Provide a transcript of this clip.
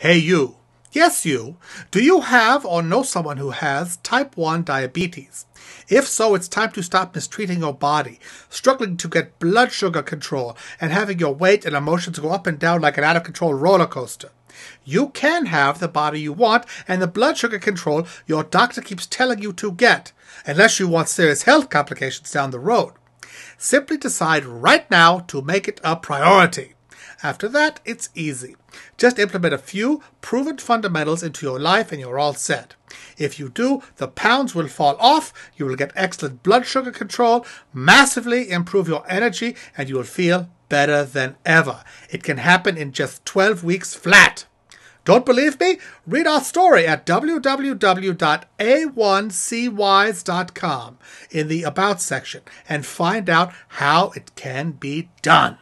Hey you. Yes you. Do you have or know someone who has type 1 diabetes? If so, it's time to stop mistreating your body, struggling to get blood sugar control, and having your weight and emotions go up and down like an out of control roller coaster. You can have the body you want and the blood sugar control your doctor keeps telling you to get, unless you want serious health complications down the road. Simply decide right now to make it a priority. After that, it's easy. Just implement a few proven fundamentals into your life and you're all set. If you do, the pounds will fall off, you will get excellent blood sugar control, massively improve your energy, and you will feel better than ever. It can happen in just 12 weeks flat. Don't believe me? Read our story at www.a1cwise.com in the About section and find out how it can be done.